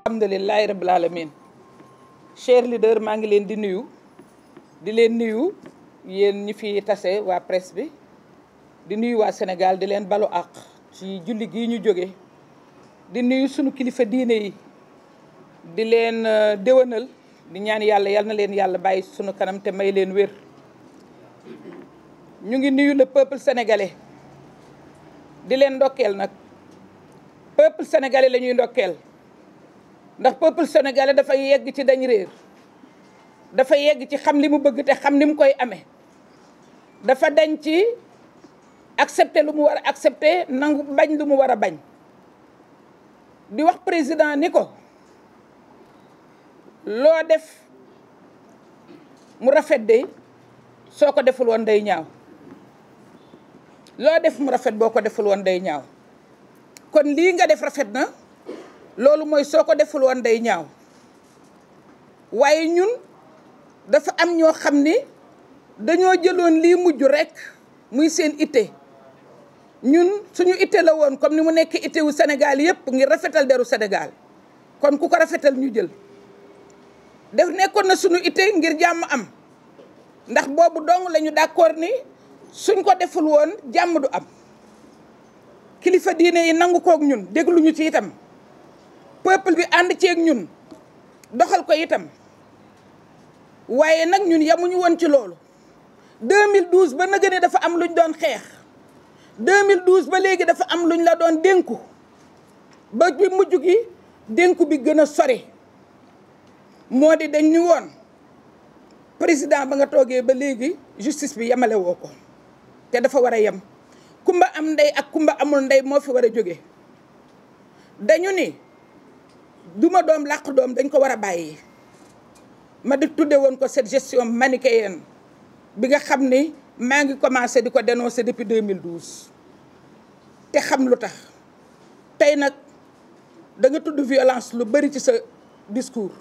alhamdulilahi rabbil alamin cher leader maa ngi leen di nuyu di leen nuyu yéen ñi fi tase waa presse bi di nuyu waa Sénégal di leen balo àq ci julli gi ñu jóge di nuyu sunu kilifa diine yi di leen euh, déwénal di ñaan yàlla yal na leen yàlla bàyyi sunu kanam te may leen wér ñu ngi nuyu le peuple sénégalais di leen ndokkeel nag peuple sénégalais la ñuy ndokkeel ndax peuple sénégalais dafa yegg ci dañ réer dafa yegg ci xam limu bëgg té xam nim mu koy amee dafa dañ ci accepter lu mu war accepte accepter nang bañ lu mu wara bañ di wax président niko lo def mu rafet de soko deful won day ñaaw lo def mu rafet boko deful won day ñaaw kon li nga def rafet na loolu mooy soo ko deful woon day ñaaw waaye ñun dafa am ñoo xam ni dañoo jëloon lii mujj rekk muy seen ite ñun suñu itte la woon comme ni mu nekk itte wu Sénégal yépp ngir rafetal deru Sénégal kon ku ko rafetal ñu jël def nekkoon na suñu ite ngir jàmm am ndax boobu dong lañu d'accord ni suñ ko deful woon jàmm du am kilifa diine yi nangu kook ñun dégluñu ci itam peuple bi ci ak ñun doxal ko itam waye nak ñun yamuñu won ci lolu 2012 ba naga ne dafa am luñ doon xex 2012 ba legi dafa am luñ la doon denku ba bi mujju gi denku bi gëna sori modi di dañ ñu won président ba nga toggé ba legi justice bi yamalé woko té dafa wara yam kumba am ndey ak kumba amul ndey mo fi wara joggé dañu ni duma Dom làqu Dom dañ ko wara a ma de tudde woon ko cette gestion manichéenne bi nga xam ni ngi commencé dénoncer depuis 2012 té xam lutax tay nak da nga tudd violence lu bëri ci sa discours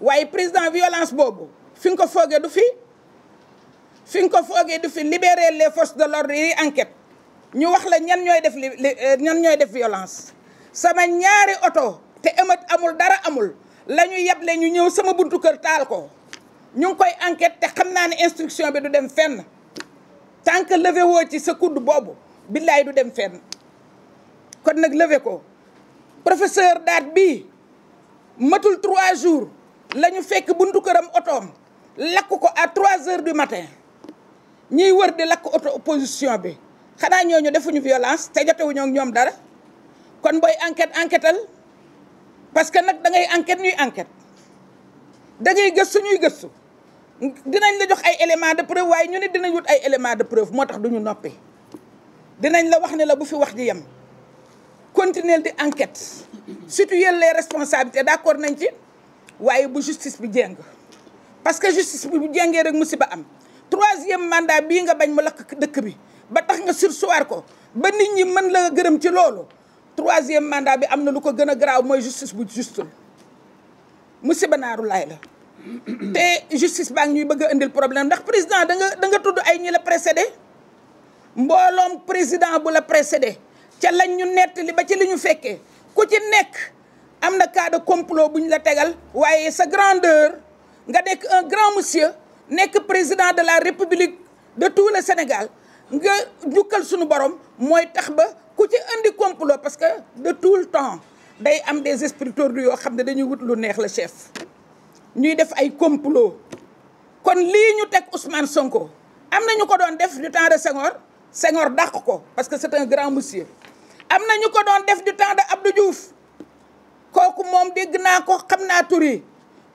waye président violence bobu fi nga ko du fi fi nga ko du fi libérer les forces de l'ordre yi enquête ñu wax la ñan ñoy def ñan ñoy def violence sama ñaari auto te amul dara amul Lañu ñu yeble ñu ñëw sama buntu kër taal ko ñu ngi koy enquête té xamna né instruction bi du dem fenn tant que levé woo ci sa kudd bobu, billahi du dem fenn kon nak levé ko professeur daat bi matul trois jours lañu fekk buntu këram autom lakk ko à trois heures du matin Ñi wër di lakk auto opposition bi xanaa ñooñu defuñu violence te jotewuñoo ak ñom dara kon boy enquête enquêtal parce que nak da ngay enquête ñuy enquête da ngay gëstu ñuy gëstu dinañ la jox ay élément de preuve way ñu ne dinañ wut ay élément de preuve motax duñu noppé dinañ la wax ne la bu fi wax di yam continuer di enquête situer les responsabilités d'accord nañ ci waye bu justice bi jeng parce que justice bi bu jengé rek musiba am troisième mandat bi nga bañ mu lak dëkk bi ba tax nga surseoir ko ba nit ñi mën la gërëm ci loolu troisième mandat bi am na lu ko gën a garaaw justice bu juste Monsieur naaru laay Et justice baa ngi ñuy bëgg a problème ndax président da nga da nga ay ñi la précédé mbooloom président bu la précédé ca lañ ñu nettali ba ci li ñu fekkee ku ci nekk amna cas de complot bu ñu la tegal wayé sa grandeur nga nek un grand monsieur nek président de la république de tout le Sénégal nga jukkal suñu borom moy tax ba ci indi complot parce que de tout le temps day am des esprits tordus yo xamné dañuy wut lu neex le chef ñuy def ay complot kon li ñu tek Ousmane Sonko amna ñu ko doon def du temps de Senghor Senghor dàq ko parce que c'est un grand monsieur amna ñu ko doon def du temps de Abdou Diouf kooku moom dégg naa ko xamna turi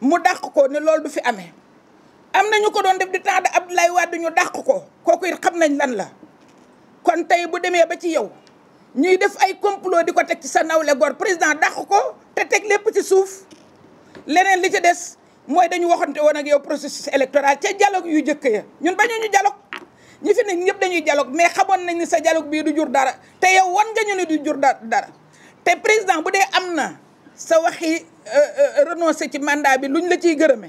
mu dàq ko ne loolu du fi amé amna ñu ko doon def du temps de Abdoulaye Wade ñu dàq ko kooku xamnañ lan la kon tay bu démé ba ci yow ñi def ay complot di tek ci sa nawle gor président dakh ko te tek lepp ci souf leneen li ci dess moy dañu waxante won ak yow processus électoral ci dialogue yu jëk ya ñun bañu ñu dialogue ñi fi nekk ñëpp dañuy dialogue mais xamone nañ ni sa dialogue bi du jur dara te yow won nga ñu ni du jur dara te président bu dé amna sa waxi euh, euh, renoncer ci mandat bi luñ la ci gërëme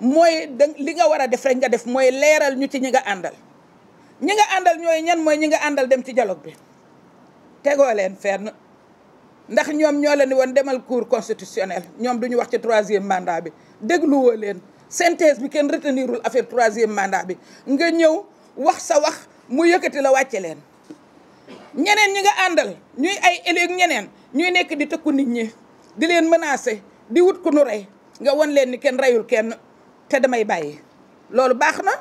moy li nga wara def rek nga def moy leeral ñu ci ñi nga andal ñi nga andal ñoy ñan moy ñi nga andal dem ci dialogue bi tegoo leen fenn ndax ñoom ñoo la woon demal cour constitutionnel ñoom du ñu wax ci troisième mandat bi dégluwoo leen synthèse bi kenn retenirul affaire troisième mandat bi nga ñëw wax sa wax mu yëkkati la wàcce leen ñeneen ñi nga àndal ñuy ay élus ñeneen ñuy nekk di tëkku nit ñi di leen menacer di wut ku nu rey nga won leen ni kenn reyul kenn te damay bàyyi loolu baax na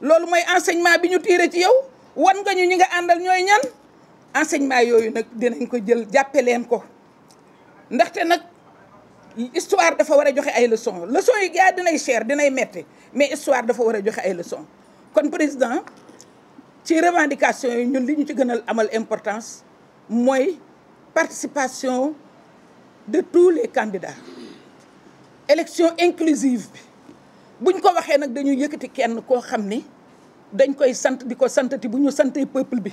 loolu mooy enseignement bi ñu tiire ci yow wan nga ñu ñi nga àndal ñooy ñan enseignement yoyu nak dinañ ko jël jàppe leen ko ndaxte nak histoire dafa wara a joxe ay leçon leçon yi gaa dinay cher dinay metti mais histoire dafa wara a joxe ay leçon kon président ci revendication yi ñun li ñu ci gënal amal importance moy participation de tous les candidats élection inclusive bi buñ ko waxé nak dañu yëkëti kenn ko xamné dañ koy sant di ko ti buñu ñu peuple bi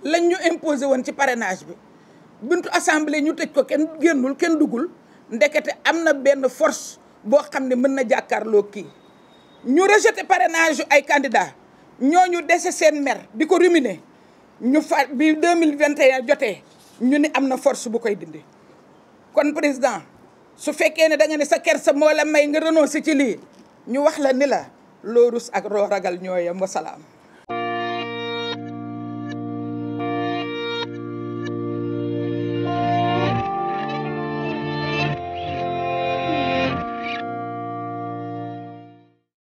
lañ ñu imposé woon ci parrainage bi buntu assemblée ñu tëj ko kenn génnul kenn duggul ndekete am na benn force boo xam ne mën na jàkkaarloo kii ñu rejeté parenage yu ay candidat ñu dese seen mer di ko ruminer ñu fa bi 2021 jotee ñu ni am na force bu koy dindi kon président su fekkee ne da nga ne sa kersa moo la may nga renoncé ci lii ñu wax la ni la loo rus ak roo ragal ñooyam wasalaam